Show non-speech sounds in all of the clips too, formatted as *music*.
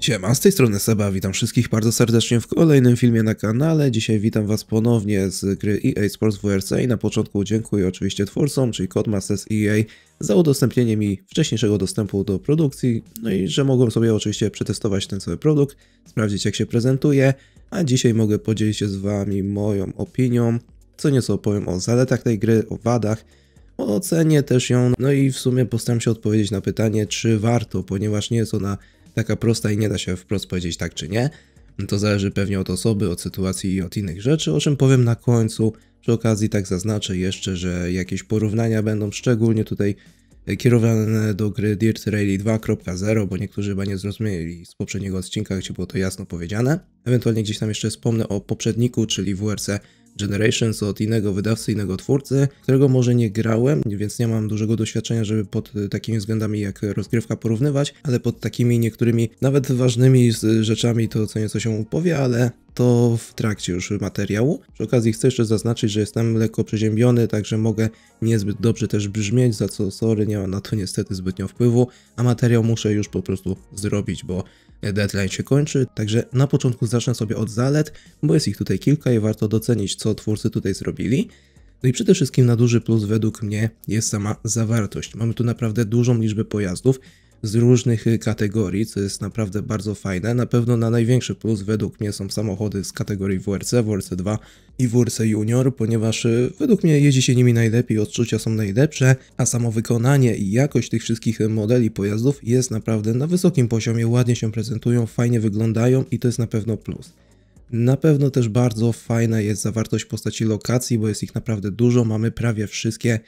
Siema, z tej strony Seba, witam wszystkich bardzo serdecznie w kolejnym filmie na kanale. Dzisiaj witam was ponownie z gry EA Sports WRC i na początku dziękuję oczywiście twórcom, czyli Codemasters EA za udostępnienie mi wcześniejszego dostępu do produkcji, no i że mogłem sobie oczywiście przetestować ten cały produkt, sprawdzić jak się prezentuje, a dzisiaj mogę podzielić się z wami moją opinią, co nieco opowiem o zaletach tej gry, o wadach, ocenię też ją, no i w sumie postaram się odpowiedzieć na pytanie, czy warto, ponieważ nie jest ona taka prosta i nie da się wprost powiedzieć tak czy nie. No to zależy pewnie od osoby, od sytuacji i od innych rzeczy, o czym powiem na końcu. Przy okazji tak zaznaczę jeszcze, że jakieś porównania będą szczególnie tutaj e, kierowane do gry Dirt Rally 2.0, bo niektórzy chyba nie zrozumieli z poprzedniego odcinka, gdzie było to jasno powiedziane. Ewentualnie gdzieś tam jeszcze wspomnę o poprzedniku, czyli WRC Generations od innego wydawcy, innego twórcy, którego może nie grałem, więc nie mam dużego doświadczenia, żeby pod takimi względami jak rozgrywka porównywać, ale pod takimi niektórymi nawet ważnymi rzeczami to co nieco się upowie, ale to w trakcie już materiału. Przy okazji chcę jeszcze zaznaczyć, że jestem lekko przeziębiony, także mogę niezbyt dobrze też brzmieć, za co sorry, nie mam na to niestety zbytnio wpływu, a materiał muszę już po prostu zrobić, bo deadline się kończy, także na początku zacznę sobie od zalet, bo jest ich tutaj kilka i warto docenić, co twórcy tutaj zrobili. No i przede wszystkim na duży plus według mnie jest sama zawartość. Mamy tu naprawdę dużą liczbę pojazdów, z różnych y, kategorii, co jest naprawdę bardzo fajne. Na pewno na największy plus według mnie są samochody z kategorii WRC, WRC 2 i WRC Junior, ponieważ y, według mnie jeździ się nimi najlepiej, odczucia są najlepsze, a samo wykonanie i jakość tych wszystkich y, modeli pojazdów jest naprawdę na wysokim poziomie, ładnie się prezentują, fajnie wyglądają i to jest na pewno plus. Na pewno też bardzo fajna jest zawartość postaci lokacji, bo jest ich naprawdę dużo, mamy prawie wszystkie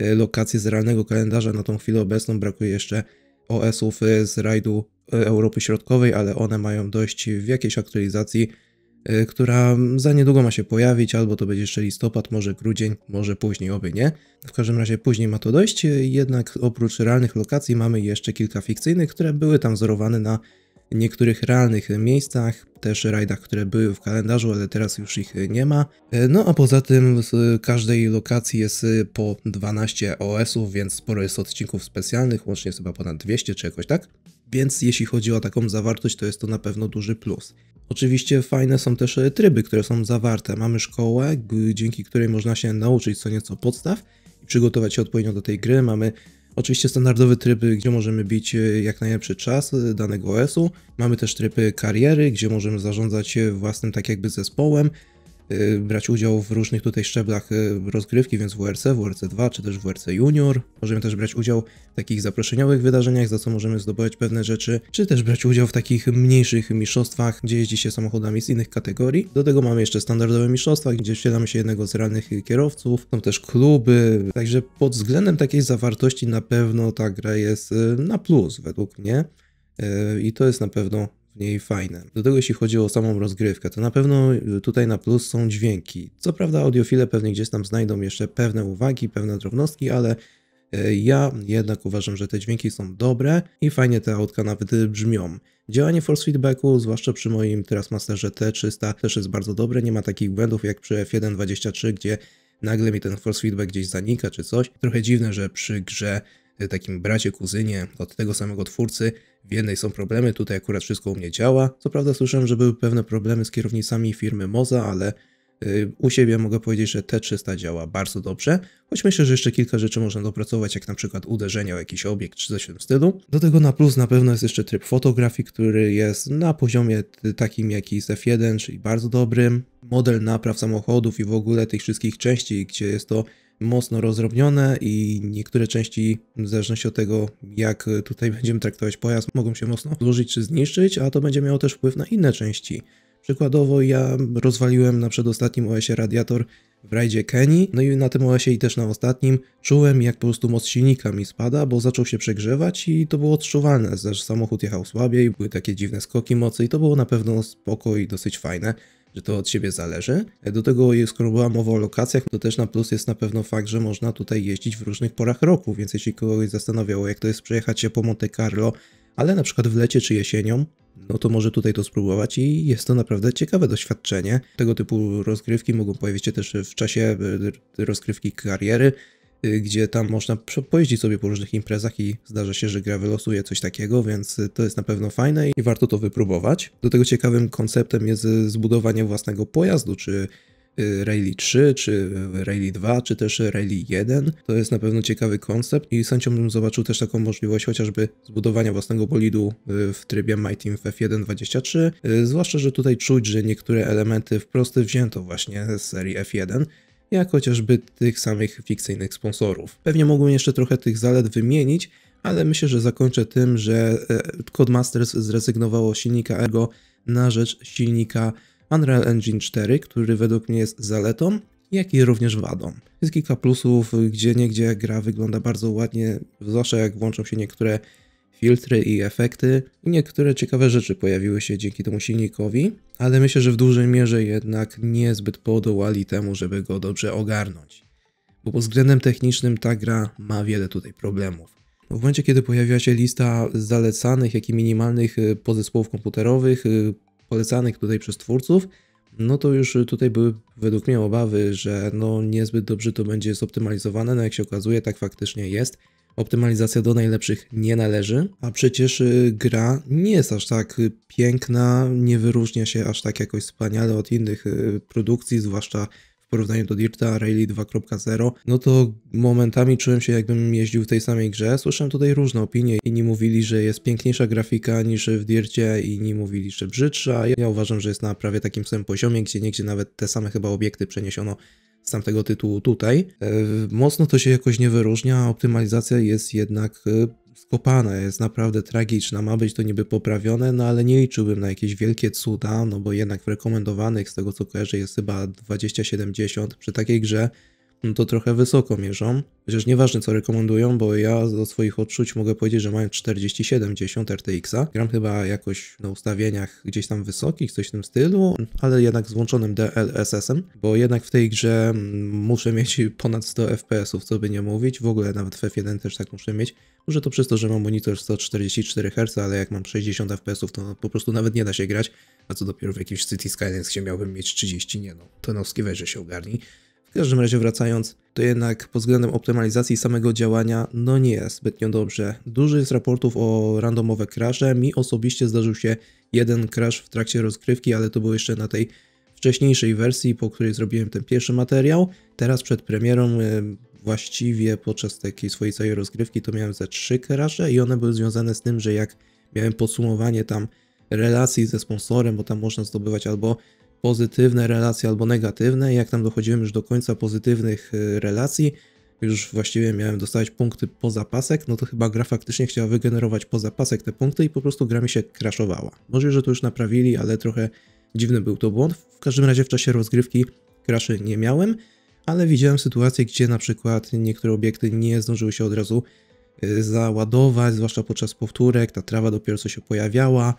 lokacje z realnego kalendarza na tą chwilę obecną, brakuje jeszcze OS-ów y, z rajdu y, Europy Środkowej, ale one mają dojść w jakiejś aktualizacji, y, która za niedługo ma się pojawić, albo to będzie jeszcze listopad, może grudzień, może później, oby nie. W każdym razie później ma to dojść, jednak oprócz realnych lokacji mamy jeszcze kilka fikcyjnych, które były tam wzorowane na niektórych realnych miejscach, też rajdach, które były w kalendarzu, ale teraz już ich nie ma. No a poza tym z każdej lokacji jest po 12 OS-ów, więc sporo jest odcinków specjalnych, łącznie chyba ponad 200 czy jakoś tak. Więc jeśli chodzi o taką zawartość, to jest to na pewno duży plus. Oczywiście fajne są też tryby, które są zawarte. Mamy szkołę, dzięki której można się nauczyć co nieco podstaw i przygotować się odpowiednio do tej gry. Mamy Oczywiście standardowe tryby, gdzie możemy bić e, jak najlepszy czas e, danego OS-u. Mamy też tryby kariery, gdzie możemy zarządzać e, własnym tak jakby zespołem Y, brać udział w różnych tutaj szczeblach y, rozgrywki, więc WRC, WRC 2 czy też WRC Junior. Możemy też brać udział w takich zaproszeniowych wydarzeniach, za co możemy zdobywać pewne rzeczy, czy też brać udział w takich mniejszych mistrzostwach, gdzie jeździ się samochodami z innych kategorii. Do tego mamy jeszcze standardowe mistrzostwa, gdzie wcielamy się jednego z rannych kierowców. Są też kluby, także pod względem takiej zawartości na pewno ta gra jest y, na plus według mnie i to jest na pewno mniej fajne. Do tego jeśli chodzi o samą rozgrywkę, to na pewno y, tutaj na plus są dźwięki. Co prawda audiofile pewnie gdzieś tam znajdą jeszcze pewne uwagi, pewne drobnostki, ale y, ja jednak uważam, że te dźwięki są dobre i fajnie te autka nawet y, brzmią. Działanie force feedbacku, zwłaszcza przy moim teraz Masterze T300 też jest bardzo dobre, nie ma takich błędów jak przy F1.23, gdzie nagle mi ten force feedback gdzieś zanika czy coś. Trochę dziwne, że przy grze takim bracie, kuzynie od tego samego twórcy. W jednej są problemy, tutaj akurat wszystko u mnie działa. Co prawda słyszałem, że były pewne problemy z kierownicami firmy Moza, ale y, u siebie mogę powiedzieć, że T300 działa bardzo dobrze, choć myślę, że jeszcze kilka rzeczy można dopracować, jak na przykład uderzenia o jakiś obiekt czy coś w tym stylu. Do tego na plus na pewno jest jeszcze tryb fotografii, który jest na poziomie takim jaki jest F1, czyli bardzo dobrym. Model napraw samochodów i w ogóle tych wszystkich części, gdzie jest to mocno rozrobnione i niektóre części, w zależności od tego, jak tutaj *laughs* będziemy traktować pojazd, mogą się mocno złożyć czy zniszczyć, a to będzie miało też wpływ na inne części. Przykładowo ja rozwaliłem na przedostatnim OS-ie radiator w rajdzie Kenii, no i na tym OS-ie i też na ostatnim czułem jak po prostu moc silnika mi spada, bo zaczął się przegrzewać i to było odczuwalne, też samochód jechał słabiej, były takie dziwne skoki mocy i to było na pewno spoko i dosyć fajne że to od siebie zależy. Do tego, skoro była mowa o lokacjach, to też na plus jest na pewno fakt, że można tutaj jeździć w różnych porach roku, więc jeśli kogoś zastanawiało, jak to jest przejechać się po Monte Carlo, ale na przykład w lecie czy jesienią, no to może tutaj to spróbować i jest to naprawdę ciekawe doświadczenie. Tego typu rozgrywki mogą pojawić się też w czasie e, rozgrywki kariery, Y, gdzie tam można pojeździć sobie po różnych imprezach i zdarza się, że gra wylosuje coś takiego, więc y, to jest na pewno fajne i warto to wypróbować. Do tego ciekawym konceptem jest y, zbudowanie własnego pojazdu, czy Rally 3, czy Rally 2, czy też Rally 1. To jest na pewno ciekawy koncept i z chęcią bym zobaczył też taką możliwość chociażby zbudowania własnego bolidu w trybie My Team F1-23, zwłaszcza, że tutaj czuć, że niektóre elementy wprost wzięto właśnie z serii F1, jak chociażby tych samych fikcyjnych sponsorów. Pewnie mogłem jeszcze trochę tych zalet wymienić, ale myślę, że zakończę tym, że e, Codemasters zrezygnowało z silnika Ergo na rzecz silnika Unreal Engine 4, który według mnie jest zaletą, jak i również wadą. Jest kilka plusów, gdzie niegdzie gra wygląda bardzo ładnie, zwłaszcza jak włączą się niektóre filtry i efekty. Niektóre ciekawe rzeczy pojawiły się dzięki temu silnikowi, ale myślę, że w dużej mierze jednak niezbyt podołali temu, żeby go dobrze ogarnąć. Bo pod względem technicznym ta gra ma wiele tutaj problemów. W momencie, kiedy pojawiła się lista zalecanych, jak i minimalnych y, podzespołów komputerowych, y, polecanych tutaj przez twórców, no to już tutaj były według mnie obawy, że no niezbyt dobrze to będzie zoptymalizowane, no jak się okazuje tak faktycznie jest. Optymalizacja do najlepszych nie należy, a przecież y, gra nie jest aż tak y, piękna, nie wyróżnia się aż tak jakoś wspaniale od innych y, produkcji, zwłaszcza w porównaniu do Dirta Rally 2.0, no to momentami czułem się jakbym jeździł w tej samej grze. Słyszałem tutaj różne opinie. Inni mówili, że jest piękniejsza grafika niż w Dircie, inni mówili, że brzydsza. Ja uważam, że jest na prawie takim samym poziomie, gdzie niegdzie nawet te same chyba obiekty przeniesiono z tego tytułu tutaj. E, mocno to się jakoś nie wyróżnia, optymalizacja jest jednak e, skopana, jest naprawdę tragiczna, ma być to niby poprawione, no ale nie liczyłbym na jakieś wielkie cuda, no bo jednak w rekomendowanych z tego co kojarzę jest chyba 2070 przy takiej grze no to trochę wysoko mierzą. Chociaż nieważne co rekomendują, bo ja do swoich odczuć mogę powiedzieć, że mają 4070 RTX-a. Gram chyba jakoś na ustawieniach gdzieś tam wysokich, coś w tym stylu, ale jednak z włączonym DLSS-em, bo jednak w tej grze mm, muszę mieć *laughs* ponad 100 FPS-ów, co by nie mówić. W ogóle nawet w F1 też tak muszę mieć. Może to przez to, że mam monitor 144 Hz, ale jak mam 60 FPS-ów, to po prostu nawet nie da się grać. A co dopiero w jakimś City Skylines, gdzie miałbym mieć 30, nie no. To no, się ogarni. W każdym razie wracając, to jednak pod względem optymalizacji samego działania, no nie jest zbytnio dobrze. Dużo jest raportów o randomowe crashe. Mi osobiście zdarzył się jeden crash w trakcie rozgrywki, ale to było jeszcze na tej wcześniejszej wersji, po której zrobiłem ten pierwszy materiał. Teraz przed premierą e, właściwie podczas takiej swojej całej rozgrywki to miałem ze trzy crashe i one były związane z tym, że jak miałem podsumowanie tam relacji ze sponsorem, bo tam można zdobywać albo pozytywne relacje albo negatywne. Jak tam dochodziłem już do końca pozytywnych y, relacji, już właściwie miałem dostać punkty poza pasek, no to chyba gra faktycznie chciała wygenerować poza pasek te punkty i po prostu gra mi się crashowała. Może, że to już naprawili, ale trochę dziwny był to błąd. W każdym razie w czasie rozgrywki crashy nie miałem, ale widziałem sytuacje, gdzie na przykład niektóre obiekty nie zdążyły się od razu y, załadować, zwłaszcza podczas powtórek, ta trawa dopiero co się pojawiała,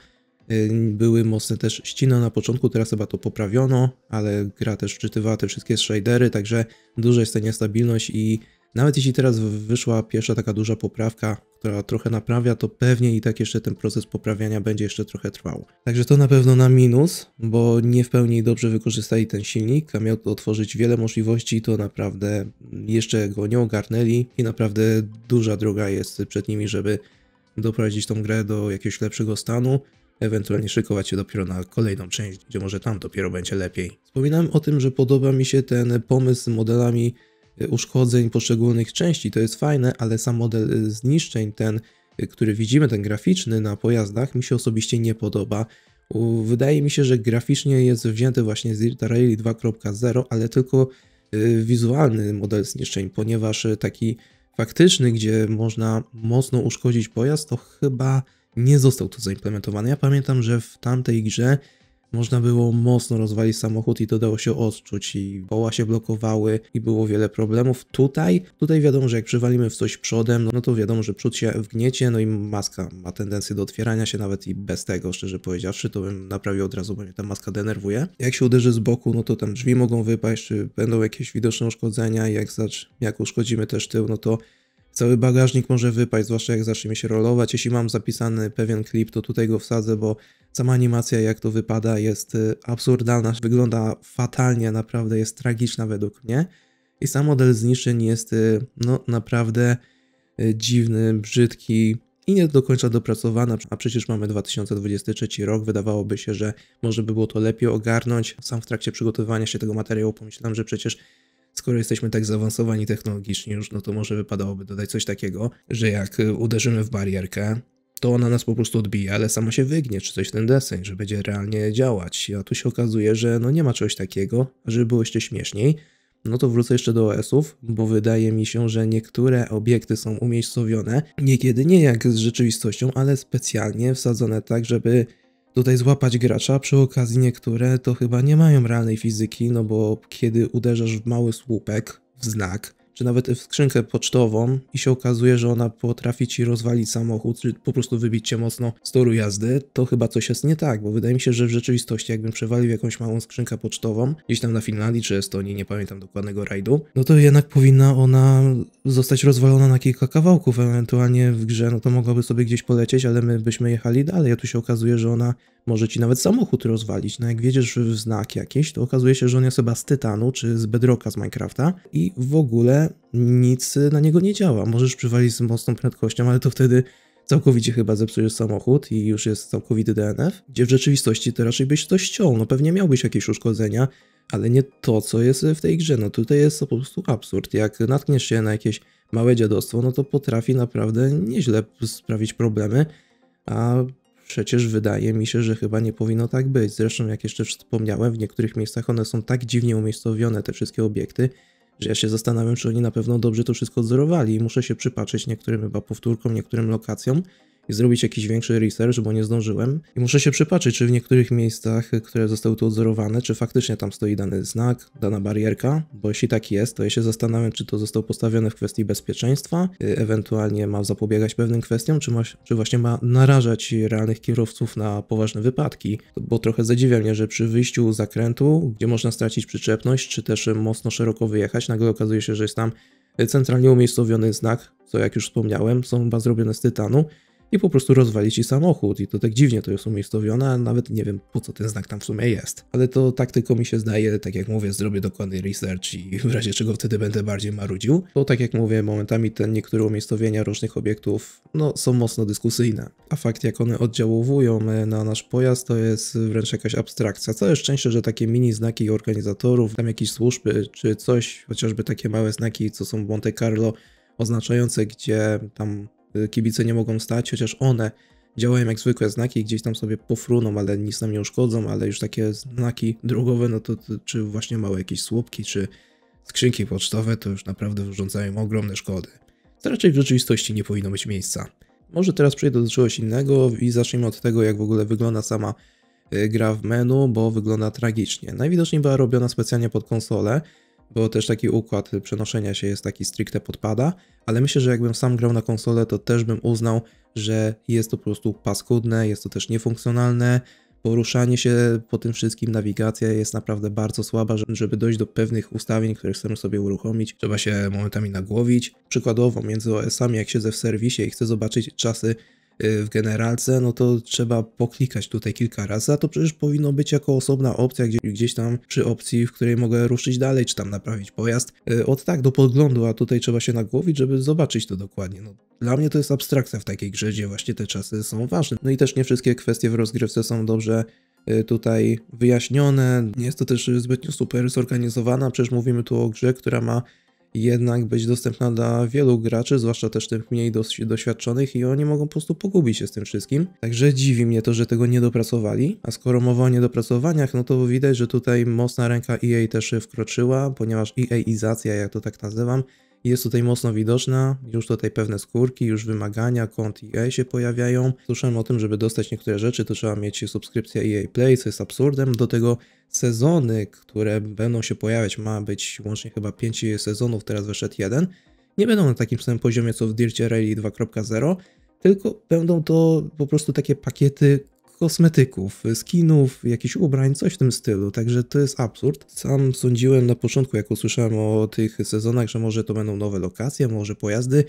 Y, były mocne też ścina na początku, teraz chyba to poprawiono, ale gra też wczytywała te wszystkie shadery, także duża jest ta niestabilność i nawet jeśli teraz wyszła pierwsza taka duża poprawka, która trochę naprawia, to pewnie i tak jeszcze ten proces poprawiania będzie jeszcze trochę trwał. Także to na pewno na minus, bo nie w pełni dobrze wykorzystali ten silnik, a miał to otworzyć wiele możliwości, to naprawdę jeszcze go nie ogarnęli i naprawdę duża droga jest przed nimi, żeby doprowadzić tą grę do jakiegoś lepszego stanu ewentualnie szykować się dopiero na kolejną część, gdzie może tam dopiero będzie lepiej. Wspominałem o tym, że podoba mi się ten pomysł z modelami e, uszkodzeń poszczególnych części, to jest fajne, ale sam model e, zniszczeń, ten, e, który widzimy, ten graficzny na pojazdach, mi się osobiście nie podoba. Wydaje mi się, że graficznie jest wzięty właśnie z Rally 2.0, ale tylko wizualny model zniszczeń, ponieważ taki faktyczny, gdzie można mocno uszkodzić pojazd, to chyba nie został to zaimplementowany. Ja pamiętam, że w tamtej grze można było mocno rozwalić samochód i to dało się odczuć i koła się blokowały i było wiele problemów. Tutaj, tutaj wiadomo, że jak przywalimy w coś przodem, no to wiadomo, że przód się wgniecie, no i maska ma tendencję do otwierania się nawet i bez tego, szczerze powiedziawszy, to bym naprawił od razu, bo mnie ta maska denerwuje. Jak się uderzy z boku, no to tam drzwi mogą wypaść, czy będą jakieś widoczne uszkodzenia, jak, zacz, jak uszkodzimy też tył, no to Cały bagażnik może wypaść, zwłaszcza jak mi się rolować. Jeśli mam zapisany pewien klip, to tutaj go wsadzę, bo sama animacja, jak to wypada, jest y, absurdalna, wygląda fatalnie, naprawdę jest tragiczna według mnie. I sam model zniszczeń jest y, no, naprawdę y, dziwny, brzydki i nie do końca dopracowana, a przecież mamy 2023 rok, wydawałoby się, że może by było to lepiej ogarnąć. Sam w trakcie przygotowania się tego materiału pomyślałem, że przecież skoro jesteśmy tak zaawansowani technologicznie już, no to może wypadałoby dodać coś takiego, że jak uderzymy w barierkę, to ona nas po prostu odbija, ale sama się wygnie, czy coś w ten deseń, że będzie realnie działać. A tu się okazuje, że no nie ma czegoś takiego, a żeby było jeszcze śmieszniej, no to wrócę jeszcze do OS-ów, bo wydaje mi się, że niektóre obiekty są umiejscowione, niekiedy nie jak z rzeczywistością, ale specjalnie wsadzone tak, żeby Tutaj złapać gracza, przy okazji niektóre to chyba nie mają realnej fizyki, no bo kiedy uderzasz w mały słupek, w znak, czy nawet w skrzynkę pocztową i się okazuje, że ona potrafi ci rozwalić samochód, czy po prostu wybić cię mocno z toru jazdy, to chyba coś jest nie tak, bo wydaje mi się, że w rzeczywistości jakbym przewalił jakąś małą skrzynkę pocztową, gdzieś tam na Finlandii czy Estonii, nie pamiętam dokładnego rajdu, no to jednak powinna ona zostać rozwalona na kilka kawałków, ewentualnie w grze, no to mogłaby sobie gdzieś polecieć, ale my byśmy jechali dalej, a tu się okazuje, że ona może ci nawet samochód rozwalić. No jak wiedziesz w znak jakieś, to okazuje się, że on jest chyba z tytanu czy z bedroka z Minecrafta i w ogóle nic na niego nie działa. Możesz przywalić z mocną prędkością, ale to wtedy całkowicie chyba zepsujesz samochód i już jest całkowity DNF, gdzie w rzeczywistości to raczej byś to ściął, no pewnie miałbyś jakieś uszkodzenia, ale nie to, co jest w tej grze, no tutaj jest to po prostu absurd, jak natkniesz się na jakieś małe dziadostwo, no to potrafi naprawdę nieźle sprawić problemy, a Przecież wydaje mi się, że chyba nie powinno tak być. Zresztą, jak jeszcze wspomniałem, w niektórych miejscach one są tak dziwnie umiejscowione, te wszystkie obiekty, że ja się zastanawiam, czy oni na pewno dobrze to wszystko odzorowali i muszę się przypatrzeć niektórym chyba powtórkom, niektórym lokacjom i zrobić jakiś większy research, bo nie zdążyłem. I muszę się przypatrzeć, czy w niektórych miejscach, które zostały tu odzorowane, czy faktycznie tam stoi dany znak, dana barierka, bo jeśli tak jest, to ja się zastanawiam, czy to zostało postawione w kwestii bezpieczeństwa, y, ewentualnie ma zapobiegać pewnym kwestiom, czy, ma, czy właśnie ma narażać realnych kierowców na poważne wypadki, bo trochę zadziwia mnie, że przy wyjściu z zakrętu, gdzie można stracić przyczepność, czy też mocno szeroko wyjechać, nagle okazuje się, że jest tam y, centralnie umiejscowiony znak, co jak już wspomniałem, są chyba zrobione z tytanu, i po prostu rozwali ci samochód i to tak dziwnie to jest umiejscowione, a nawet nie wiem po co ten znak tam w sumie jest. Ale to tak tylko mi się zdaje, tak jak mówię, zrobię dokładny research i *laughs* w razie czego wtedy będę bardziej marudził, bo tak jak mówię, momentami te niektóre umiejscowienia różnych obiektów, no są mocno dyskusyjne. A fakt jak one oddziałowują e, na nasz pojazd to jest wręcz jakaś abstrakcja. Całe szczęście, że takie mini znaki organizatorów, tam jakieś służby czy coś, chociażby takie małe znaki, co są w Monte Carlo, oznaczające, gdzie tam Y, kibice nie mogą stać, chociaż one działają jak zwykłe znaki, gdzieś tam sobie pofruną, ale nic nam nie uszkodzą, ale już takie znaki drogowe, no to, to czy właśnie małe jakieś słupki, czy skrzynki pocztowe, to już naprawdę wyrządzają ogromne szkody. To raczej w rzeczywistości nie powinno być miejsca. Może teraz przejdę do czegoś innego i zacznijmy od tego, jak w ogóle wygląda sama y, gra w menu, bo wygląda tragicznie. Najwidoczniej była robiona specjalnie pod konsolę, bo też taki układ przenoszenia się jest taki stricte podpada, ale myślę, że jakbym sam grał na konsolę, to też bym uznał, że jest to po prostu paskudne, jest to też niefunkcjonalne, poruszanie się po tym wszystkim, nawigacja jest naprawdę bardzo słaba, żeby dojść do pewnych ustawień, które chcemy sobie uruchomić, trzeba się momentami nagłowić. Przykładowo między OS-ami, jak siedzę w serwisie i chcę zobaczyć czasy Y, w generalce, no to trzeba poklikać tutaj kilka razy, a to przecież powinno być jako osobna opcja gdzie, gdzieś tam przy opcji, w której mogę ruszyć dalej, czy tam naprawić pojazd. Y, od tak do podglądu, a tutaj trzeba się nagłowić, żeby zobaczyć to dokładnie. No, dla mnie to jest abstrakcja w takiej grze, gdzie właśnie te czasy są ważne. No i też nie wszystkie kwestie w rozgrywce są dobrze y, tutaj wyjaśnione. Nie jest to też zbytnio super zorganizowana, przecież mówimy tu o grze, która ma jednak być dostępna dla wielu graczy, zwłaszcza też tych mniej doświadczonych i oni mogą po prostu pogubić się z tym wszystkim. Także dziwi mnie to, że tego nie dopracowali, a skoro mowa o niedopracowaniach, no to widać, że tutaj mocna ręka EA też wkroczyła, ponieważ EAizacja, jak to tak nazywam, jest tutaj mocno widoczna, już tutaj pewne skórki, już wymagania, kont EA się pojawiają. Słyszałem o tym, żeby dostać niektóre rzeczy, to trzeba mieć subskrypcję EA Play, co jest absurdem. Do tego sezony, które będą się pojawiać, ma być łącznie chyba 5 sezonów, teraz wyszedł jeden. Nie będą na takim samym poziomie co w Dircie Rally 2.0, tylko będą to po prostu takie pakiety kosmetyków, skinów, jakichś ubrań, coś w tym stylu, także to jest absurd. Sam sądziłem na początku, jak usłyszałem o tych sezonach, że może to będą nowe lokacje, może pojazdy,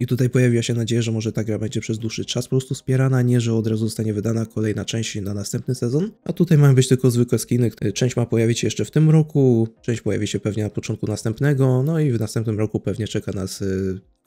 i tutaj pojawiła się nadzieja, że może ta gra będzie przez dłuższy czas po prostu wspierana, nie że od razu zostanie wydana kolejna część na następny sezon. A tutaj mają być tylko zwykłe skiny. E, część ma pojawić się jeszcze w tym roku, część pojawi się pewnie na początku następnego, no i w następnym roku pewnie czeka nas e,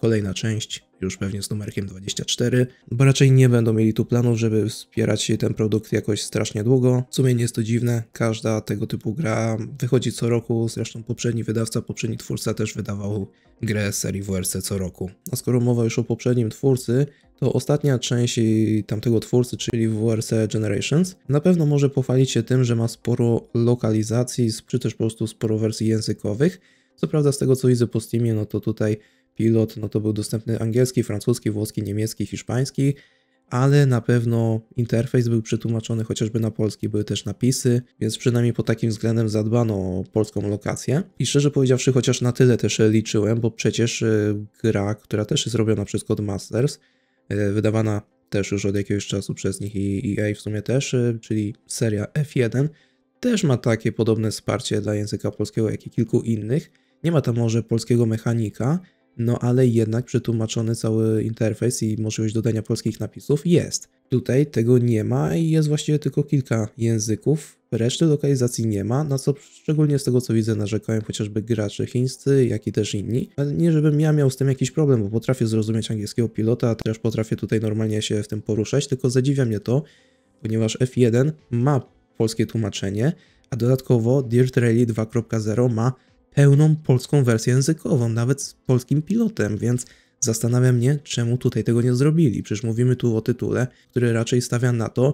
kolejna część, już pewnie z numerkiem 24, bo raczej nie będą mieli tu planów, żeby wspierać się ten produkt jakoś strasznie długo. W sumie nie jest to dziwne, każda tego typu gra wychodzi co roku, zresztą poprzedni wydawca, poprzedni twórca też wydawał grę serii WRC co roku. A no skoro mowa już o poprzednim twórcy, to ostatnia część tamtego twórcy, czyli WRC Generations, na pewno może pochwalić się tym, że ma sporo lokalizacji, czy też po prostu sporo wersji językowych. Co prawda z tego co widzę po Steamie, no to tutaj pilot, no to był dostępny angielski, francuski, włoski, niemiecki, hiszpański, ale na pewno interfejs był przetłumaczony chociażby na polski, były też napisy, więc przynajmniej pod takim względem zadbano o polską lokację. I szczerze powiedziawszy, chociaż na tyle też liczyłem, bo przecież e, gra, która też jest robiona przez Codemasters, e, wydawana też już od jakiegoś czasu przez nich i EA w sumie też, e, czyli seria F1, też ma takie podobne wsparcie dla języka polskiego, jak i kilku innych. Nie ma tam może polskiego mechanika, no ale jednak przetłumaczony cały interfejs i możliwość dodania polskich napisów jest. Tutaj tego nie ma i jest właściwie tylko kilka języków, reszty lokalizacji nie ma, na co szczególnie z tego co widzę narzekają chociażby gracze chińscy, jak i też inni. Ale nie żebym ja miał z tym jakiś problem, bo potrafię zrozumieć angielskiego pilota, też potrafię tutaj normalnie się w tym poruszać, tylko zadziwia mnie to, ponieważ F1 ma polskie tłumaczenie, a dodatkowo Dirt Rally 2.0 ma pełną polską wersję językową, nawet z polskim pilotem, więc zastanawiam mnie, czemu tutaj tego nie zrobili. Przecież mówimy tu o tytule, który raczej stawia na to,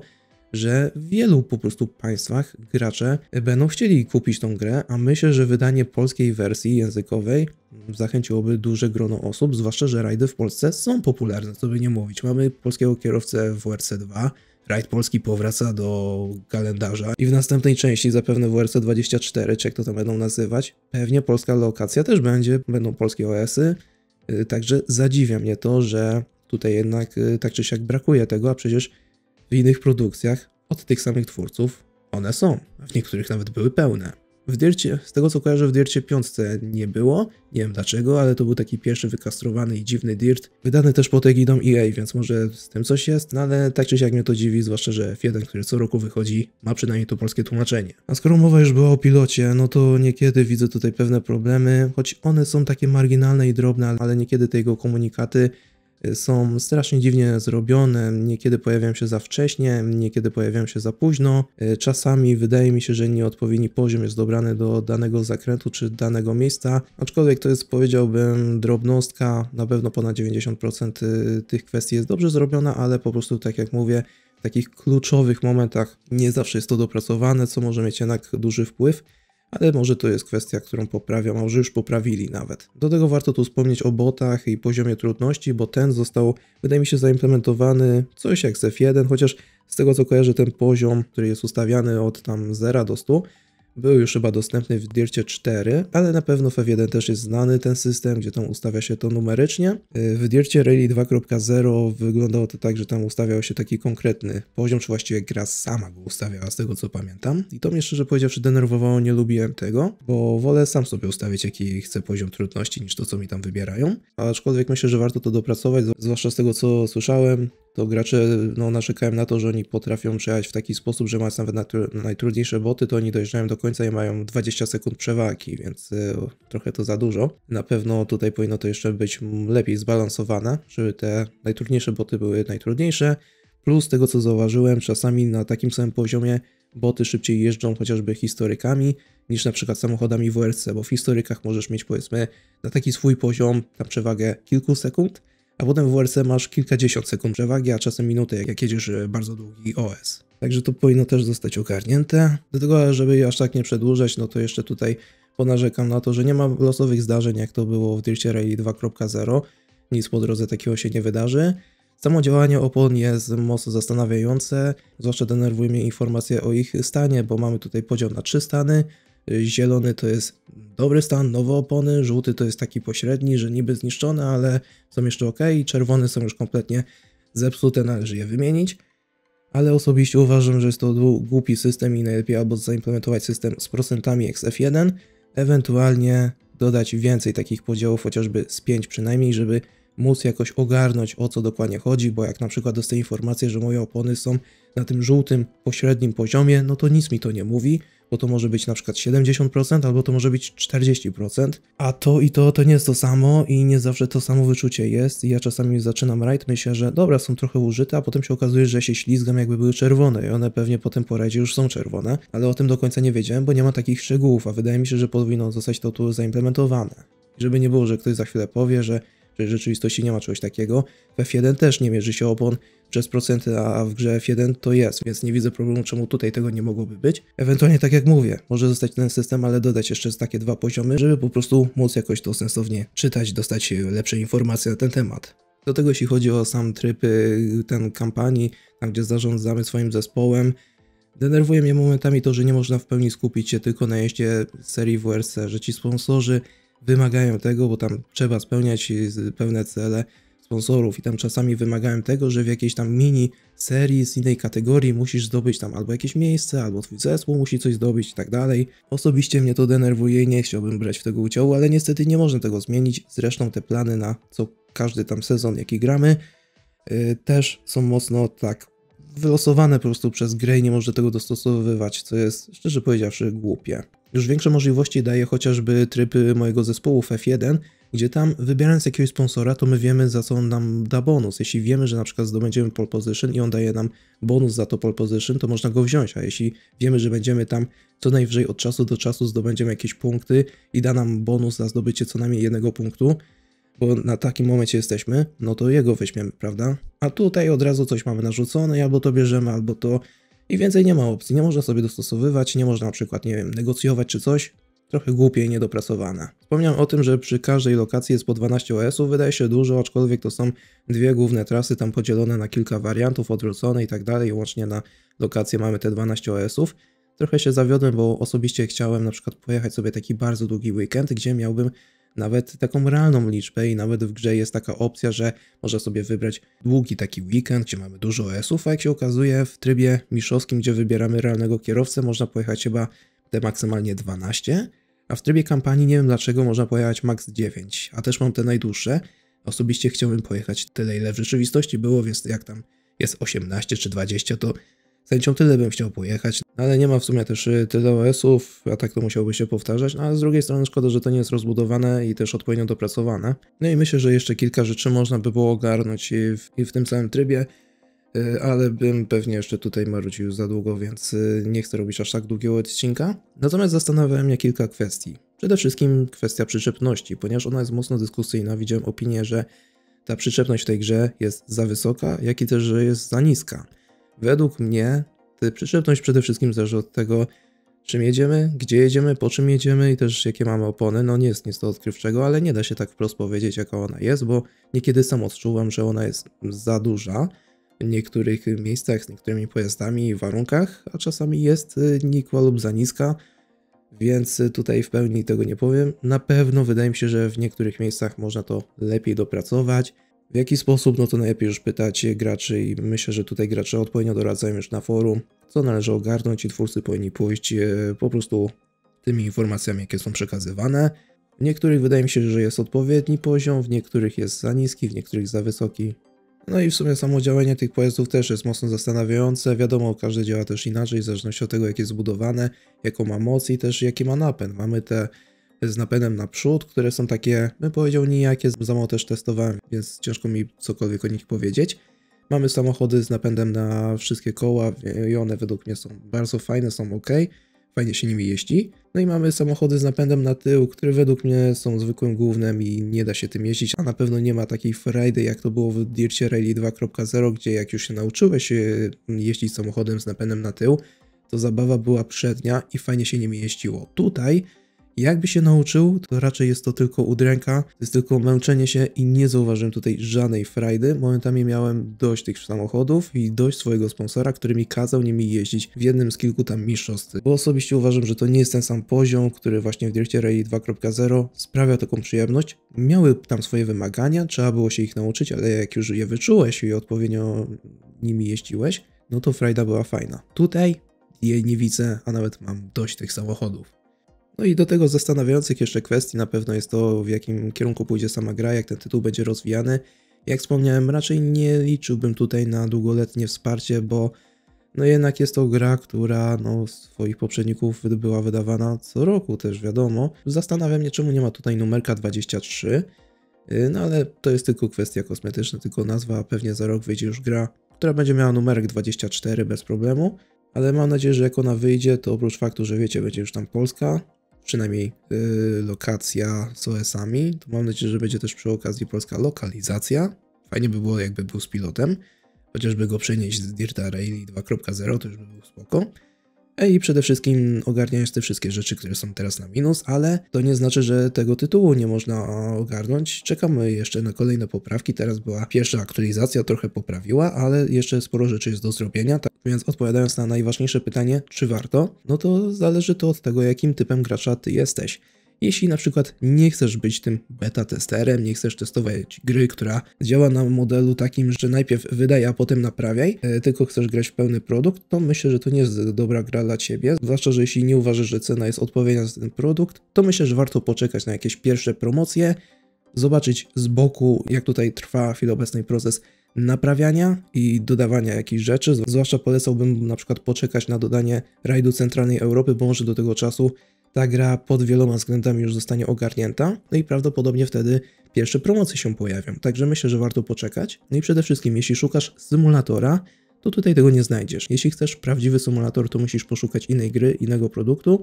że w wielu po prostu państwach gracze będą chcieli kupić tą grę, a myślę, że wydanie polskiej wersji językowej zachęciłoby duże grono osób, zwłaszcza, że rajdy w Polsce są popularne, co by nie mówić. Mamy polskiego kierowcę w WRC 2, Rajd Polski powraca do kalendarza i w następnej części, zapewne w WRC 24, czy jak to tam będą nazywać, pewnie polska lokacja też będzie, będą polskie OS-y, y, także zadziwia mnie to, że tutaj jednak y, tak czy siak brakuje tego, a przecież w innych produkcjach od tych samych twórców one są, w niektórych nawet były pełne. W Dircie, z tego co kojarzę, w Dircie 5 nie było. Nie wiem dlaczego, ale to był taki pierwszy wykastrowany i dziwny Dirt. Wydany też pod egidą EA, więc może z tym coś jest, no ale tak czy siak mnie to dziwi, zwłaszcza, że F1, który co roku wychodzi, ma przynajmniej to polskie tłumaczenie. A skoro mowa już była o pilocie, no to niekiedy widzę tutaj pewne problemy, choć one są takie marginalne i drobne, ale niekiedy te jego komunikaty są strasznie dziwnie zrobione. Niekiedy pojawiają się za wcześnie, niekiedy pojawiają się za późno. E, czasami wydaje mi się, że nieodpowiedni poziom jest dobrany do danego zakrętu czy danego miejsca, aczkolwiek to jest powiedziałbym drobnostka. Na pewno ponad 90% y, tych kwestii jest dobrze zrobiona, ale po prostu tak jak mówię, w takich kluczowych momentach nie zawsze jest to dopracowane, co może mieć jednak duży wpływ ale może to jest kwestia, którą poprawią, a może już poprawili nawet. Do tego warto tu wspomnieć o botach i poziomie trudności, bo ten został, wydaje mi się, zaimplementowany coś jak z F1, chociaż z tego co kojarzę, ten poziom, który jest ustawiany od tam 0 do 100, był już chyba dostępny w Dircie 4, ale na pewno w F1 też jest znany ten system, gdzie tam ustawia się to numerycznie. Y, w Dircie Rally 2.0 wyglądało to tak, że tam ustawiał się taki konkretny poziom, czy właściwie gra sama go ustawiała, z tego co pamiętam. I to mnie szczerze powiedziawszy denerwowało, nie lubiłem tego, bo wolę sam sobie ustawić jaki chcę poziom trudności niż to, co mi tam wybierają. Aczkolwiek myślę, że warto to dopracować, zwłaszcza z tego co słyszałem, to gracze no, narzekają na to, że oni potrafią przejechać w taki sposób, że mając nawet najtrudniejsze boty, to oni dojeżdżają do końca nie mają 20 sekund przewagi, więc e, trochę to za dużo. Na pewno tutaj powinno to jeszcze być lepiej zbalansowane, żeby te najtrudniejsze boty były najtrudniejsze. Plus tego co zauważyłem, czasami na takim samym poziomie boty szybciej jeżdżą chociażby historykami niż na przykład samochodami WRC, bo w historykach możesz mieć powiedzmy na taki swój poziom na przewagę kilku sekund, a potem w WRC masz kilkadziesiąt sekund przewagi, a czasem minuty, jak jedziesz e, bardzo długi OS. Także to powinno też zostać ogarnięte. Dlatego, żeby aż tak nie przedłużać, no to jeszcze tutaj ponarzekam na to, że nie ma losowych zdarzeń, jak to było w Dirty Rally 2.0. Nic po drodze takiego się nie wydarzy. Samo działanie opon jest mocno zastanawiające, zwłaszcza denerwuje mnie informacja o ich stanie, bo mamy tutaj podział na trzy stany. Zielony to jest dobry stan, nowe opony, żółty to jest taki pośredni, że niby zniszczone, ale są jeszcze ok, czerwone są już kompletnie zepsute, należy je wymienić. Ale osobiście uważam, że jest to głupi system i najlepiej albo zaimplementować system z procentami xf 1 ewentualnie dodać więcej takich podziałów, chociażby z 5 przynajmniej, żeby móc jakoś ogarnąć o co dokładnie chodzi, bo jak na przykład dostaję informację, że moje opony są na tym żółtym pośrednim poziomie, no to nic mi to nie mówi, bo to może być na przykład 70% albo to może być 40%, a to i to to nie jest to samo i nie zawsze to samo wyczucie jest i ja czasami zaczynam rajd, myślę, że dobra, są trochę użyte, a potem się okazuje, że się ślizgam jakby były czerwone i one pewnie potem po rajdzie już są czerwone, ale o tym do końca nie wiedziałem, bo nie ma takich szczegółów, a wydaje mi się, że powinno zostać to tu zaimplementowane. żeby nie było, że ktoś za chwilę powie, że że w rzeczywistości nie ma czegoś takiego. W F1 też nie mierzy się opon przez procenty, a w grze F1 to jest, więc nie widzę problemu, czemu tutaj tego nie mogłoby być. Ewentualnie, tak jak mówię, może zostać ten system, ale dodać jeszcze takie dwa poziomy, żeby po prostu móc jakoś to sensownie czytać, dostać lepsze informacje na ten temat. Do tego jeśli chodzi o sam tryb y, ten kampanii, tam gdzie zarządzamy swoim zespołem, denerwuje mnie momentami to, że nie można w pełni skupić się tylko na jeździe serii WRC, że ci sponsorzy wymagają tego, bo tam trzeba spełniać y, pewne cele sponsorów i tam czasami wymagają tego, że w jakiejś tam mini serii z innej kategorii musisz zdobyć tam albo jakieś miejsce, albo twój zespół musi coś zdobyć i tak dalej. Osobiście mnie to denerwuje i nie chciałbym brać w tego udziału, ale niestety nie można tego zmienić. Zresztą te plany na co każdy tam sezon, jaki gramy, yy, też są mocno tak wylosowane po prostu przez grę i nie może tego dostosowywać, co jest szczerze powiedziawszy głupie. Już większe możliwości daje chociażby tryby mojego zespołu F1, gdzie tam wybierając jakiegoś sponsora, to my wiemy za co on nam da bonus. Jeśli wiemy, że na przykład zdobędziemy pole position i on daje nam bonus za to pole position, to można go wziąć, a jeśli wiemy, że będziemy tam co najwyżej od czasu do czasu zdobędziemy jakieś punkty i da nam bonus za zdobycie co najmniej jednego punktu, bo na takim momencie jesteśmy, no to jego weźmiemy, prawda? A tutaj od razu coś mamy narzucone, albo to bierzemy, albo to i więcej nie ma opcji, nie można sobie dostosowywać, nie można na przykład, nie wiem, negocjować czy coś. Trochę głupie i niedopracowane. Wspomniałem o tym, że przy każdej lokacji jest po 12 OS-ów, wydaje się dużo, aczkolwiek to są dwie główne trasy, tam podzielone na kilka wariantów, odwrócone i tak dalej, łącznie na lokację mamy te 12 OS-ów. Trochę się zawiodłem, bo osobiście chciałem na przykład pojechać sobie taki bardzo długi weekend, gdzie miałbym nawet taką realną liczbę i nawet w grze jest taka opcja, że można sobie wybrać długi taki weekend, gdzie mamy dużo ES-ów, a jak się okazuje w trybie miszowskim, gdzie wybieramy realnego kierowcę, można pojechać chyba te maksymalnie 12, a w trybie kampanii nie wiem dlaczego można pojechać maks 9, a też mam te najdłuższe. Osobiście chciałbym pojechać tyle, ile w rzeczywistości było, więc jak tam jest 18 czy 20, to z chęcią tyle bym chciał pojechać, no ale nie ma w sumie też y, tyle OS-ów, a tak to musiałoby się powtarzać, no, ale z drugiej strony szkoda, że to nie jest rozbudowane i też odpowiednio dopracowane. No i myślę, że jeszcze kilka rzeczy można by było ogarnąć i w, i w tym samym trybie, y, ale bym pewnie jeszcze tutaj marudził za długo, więc y, nie chcę robić aż tak długiego odcinka. Natomiast zastanawiałem mnie kilka kwestii. Przede wszystkim kwestia przyczepności, ponieważ ona jest mocno dyskusyjna. Widziałem opinię, że ta przyczepność w tej grze jest za wysoka, jak i też, że jest za niska. Według mnie przyczepność przede wszystkim zależy od tego, czym jedziemy, gdzie jedziemy, po czym jedziemy i też jakie mamy opony. No nie jest nic to odkrywczego, ale nie da się tak wprost powiedzieć, jaka ona jest, bo niekiedy sam odczuwam, że ona jest za duża w niektórych miejscach, z niektórymi pojazdami i warunkach, a czasami jest y, nikła lub za niska, więc tutaj w pełni tego nie powiem. Na pewno wydaje mi się, że w niektórych miejscach można to lepiej dopracować, w jaki sposób, no to najlepiej już pytacie graczy i myślę, że tutaj gracze odpowiednio doradzają już na forum, co należy ogarnąć i twórcy powinni pójść e, po prostu tymi informacjami, jakie są przekazywane. W niektórych wydaje mi się, że jest odpowiedni poziom, w niektórych jest za niski, w niektórych za wysoki. No i w sumie samo działanie tych pojazdów też jest mocno zastanawiające. Wiadomo, każdy działa też inaczej, w zależności od tego, jak jest zbudowane, jaką ma moc i też jaki ma napęd. Mamy te z napędem naprzód, które są takie, bym powiedział, nijakie, za mało też testowałem, więc ciężko mi cokolwiek o nich powiedzieć. Mamy samochody z napędem na wszystkie koła i one według mnie są bardzo fajne, są ok, fajnie się nimi jeździ. No i mamy samochody z napędem na tył, które według mnie są zwykłym głównym i nie da się tym jeździć, a na pewno nie ma takiej frajdy jak to było w Dircie Rally 2.0, gdzie jak już się nauczyłeś e, jeździć samochodem z napędem na tył, to zabawa była przednia i fajnie się nimi jeździło. Tutaj jakby się nauczył, to raczej jest to tylko udręka, to jest tylko męczenie się i nie zauważyłem tutaj żadnej frajdy. Momentami miałem dość tych samochodów i dość swojego sponsora, który mi kazał nimi jeździć w jednym z kilku tam mistrzostw. Bo osobiście uważam, że to nie jest ten sam poziom, który właśnie w Dirty Rally 2.0 sprawia taką przyjemność. Miały tam swoje wymagania, trzeba było się ich nauczyć, ale jak już je wyczułeś i odpowiednio nimi jeździłeś, no to frajda była fajna. Tutaj jej nie widzę, a nawet mam dość tych samochodów. No i do tego zastanawiających jeszcze kwestii na pewno jest to, w jakim kierunku pójdzie sama gra, jak ten tytuł będzie rozwijany. Jak wspomniałem, raczej nie liczyłbym tutaj na długoletnie wsparcie, bo no jednak jest to gra, która no, swoich poprzedników była wydawana co roku też wiadomo. Zastanawiam się czemu nie ma tutaj numerka 23, yy, no ale to jest tylko kwestia kosmetyczna, tylko nazwa, pewnie za rok wyjdzie już gra, która będzie miała numerek 24 bez problemu. Ale mam nadzieję, że jak ona wyjdzie, to oprócz faktu, że wiecie, będzie już tam Polska, przynajmniej yy, lokacja z OS-ami. To mam nadzieję, że będzie też przy okazji polska lokalizacja. Fajnie by było, jakby był z pilotem. Chociażby go przenieść z Dirta Rally 2.0, to już by było spoko. E, I przede wszystkim ogarniając te wszystkie rzeczy, które są teraz na minus, ale to nie znaczy, że tego tytułu nie można ogarnąć. Czekamy jeszcze na kolejne poprawki. Teraz była pierwsza aktualizacja, trochę poprawiła, ale jeszcze sporo rzeczy jest do zrobienia. Tak więc odpowiadając na najważniejsze pytanie, czy warto, no to zależy to od tego, jakim typem gracza ty jesteś jeśli na przykład nie chcesz być tym beta testerem, nie chcesz testować gry, która działa na modelu takim, że najpierw wydaj, a potem naprawiaj, e, tylko chcesz grać w pełny produkt, to myślę, że to nie jest dobra gra dla ciebie, zwłaszcza, że jeśli nie uważasz, że cena jest odpowiednia za ten produkt, to myślę, że warto poczekać na jakieś pierwsze promocje, zobaczyć z boku, jak tutaj trwa w chwili obecnej proces naprawiania i dodawania jakichś rzeczy. Zwłaszcza polecałbym na przykład poczekać na dodanie rajdu Centralnej Europy, bo może do tego czasu ta gra pod wieloma względami już zostanie ogarnięta, no i prawdopodobnie wtedy pierwsze promocje się pojawią, także myślę, że warto poczekać. No i przede wszystkim, jeśli szukasz symulatora, to tutaj tego nie znajdziesz. Jeśli chcesz prawdziwy symulator, to musisz poszukać innej gry, innego produktu,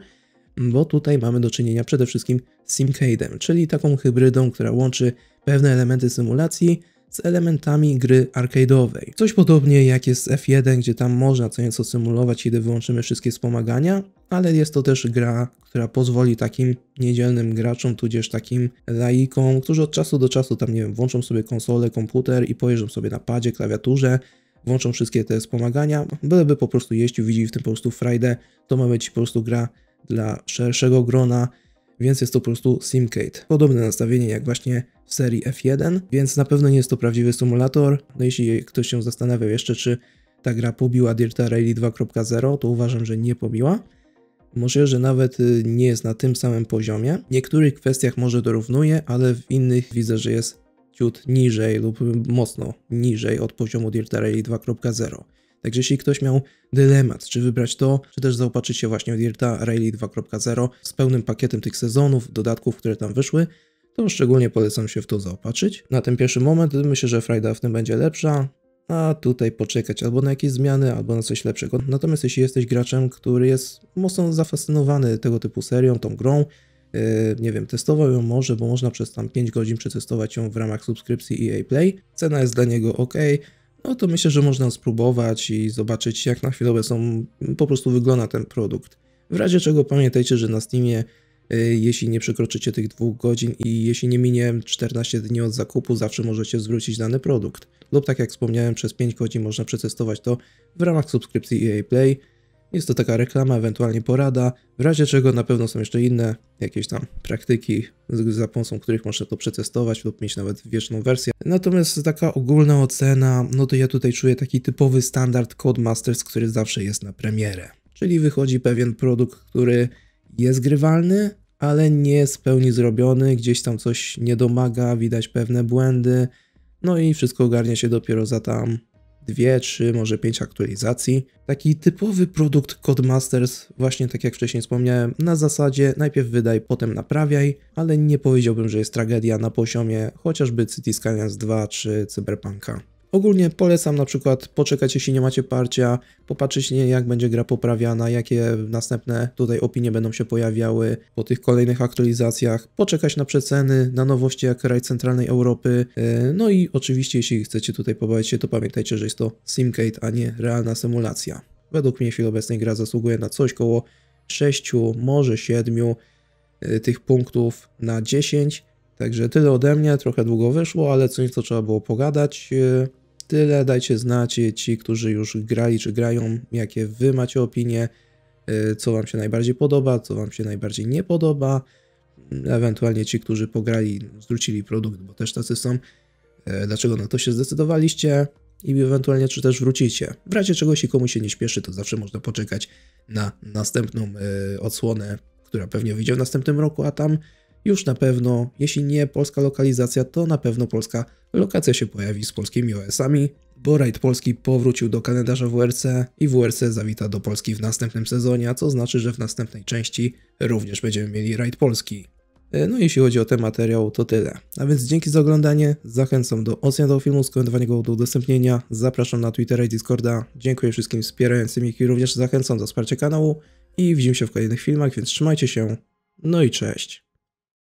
bo tutaj mamy do czynienia przede wszystkim z Simcade'em, czyli taką hybrydą, która łączy pewne elementy symulacji z elementami gry arcade'owej. Coś podobnie jak jest F1, gdzie tam można co nieco symulować, kiedy wyłączymy wszystkie wspomagania, ale jest to też gra, która pozwoli takim niedzielnym graczom, tudzież takim laikom, którzy od czasu do czasu tam, nie wiem, włączą sobie konsolę, komputer i pojeżdżą sobie na padzie, klawiaturze, włączą wszystkie te wspomagania, byleby po prostu jeździł, widzieli w tym po prostu frajdę, to ma być po prostu gra dla szerszego grona, więc jest to po prostu simcade. Podobne nastawienie jak właśnie w serii F1, więc na pewno nie jest to prawdziwy symulator. No jeśli ktoś się zastanawiał jeszcze, czy ta gra pobiła Dirta Rally 2.0, to uważam, że nie pobiła. Może, że nawet y, nie jest na tym samym poziomie. W niektórych kwestiach może dorównuje, ale w innych widzę, że jest ciut niżej lub mocno niżej od poziomu Dirt Rally 2.0. Także jeśli ktoś miał dylemat, czy wybrać to, czy też zaopatrzyć się właśnie w Dirta Rally 2.0 z pełnym pakietem tych sezonów, dodatków, które tam wyszły, to szczególnie polecam się w to zaopatrzyć. Na ten pierwszy moment myślę, że Friday w tym będzie lepsza, a tutaj poczekać albo na jakieś zmiany, albo na coś lepszego. Natomiast jeśli jesteś graczem, który jest mocno zafascynowany tego typu serią, tą grą, yy, nie wiem, testował ją może, bo można przez tam 5 godzin przetestować ją w ramach subskrypcji EA Play. Cena jest dla niego ok, no to myślę, że można spróbować i zobaczyć jak na chwilę obecną po prostu wygląda ten produkt. W razie czego pamiętajcie, że na Steamie y, jeśli nie przekroczycie tych dwóch godzin i jeśli nie minie 14 dni od zakupu, zawsze możecie zwrócić dany produkt. Lub tak jak wspomniałem, przez 5 godzin można przetestować to w ramach subskrypcji EA Play jest to taka reklama, ewentualnie porada, w razie czego na pewno są jeszcze inne jakieś tam praktyki, za pomocą których można to przetestować lub mieć nawet wieczną wersję. Natomiast taka ogólna ocena, no to ja tutaj czuję taki typowy standard Codemasters, który zawsze jest na premierę. Czyli wychodzi pewien produkt, który jest grywalny, ale nie jest w pełni zrobiony, gdzieś tam coś nie domaga, widać pewne błędy, no i wszystko ogarnia się dopiero za tam dwie, trzy, może pięć aktualizacji. Taki typowy produkt Codemasters, właśnie tak jak wcześniej wspomniałem, na zasadzie najpierw wydaj, potem naprawiaj, ale nie powiedziałbym, że jest tragedia na poziomie chociażby City Skylines 2 czy Cyberpunka. Ogólnie polecam na przykład poczekać, jeśli nie macie parcia, popatrzeć nie, jak będzie gra poprawiana, jakie następne tutaj opinie będą się pojawiały po tych kolejnych aktualizacjach, poczekać na przeceny, na nowości jak Raj Centralnej Europy, e, no i oczywiście jeśli chcecie tutaj pobawić się, to pamiętajcie, że jest to Simcade, a nie realna symulacja. Według mnie w chwili obecnej gra zasługuje na coś koło 6, może 7 e, tych punktów na 10, Także tyle ode mnie, trochę długo wyszło, ale coś co trzeba było pogadać. E, tyle. Dajcie znać ci, którzy już grali czy grają, jakie wy macie opinie, y, co wam się najbardziej podoba, co wam się najbardziej nie podoba. Ewentualnie ci, którzy pograli, zwrócili produkt, bo też tacy są. Y, dlaczego na to się zdecydowaliście? i ewentualnie czy też wrócicie. W razie czegoś i komu się nie śpieszy, to zawsze można poczekać na następną y, odsłonę, która pewnie wyjdzie w następnym roku, a tam już na pewno, jeśli nie polska lokalizacja, to na pewno polska lokacja się pojawi z polskimi OS-ami, bo rajd polski powrócił do kalendarza WRC i WRC zawita do Polski w następnym sezonie, a co znaczy, że w następnej części również będziemy mieli rajd polski. E, no jeśli chodzi o ten materiał, to tyle. A więc dzięki za oglądanie, zachęcam do oceny tego filmu, skomentowania go, do udostępnienia, zapraszam na Twittera i Discorda, dziękuję wszystkim wspierającym, jak i również zachęcam do wsparcia kanału i widzimy się w kolejnych filmach, więc trzymajcie się, no i cześć.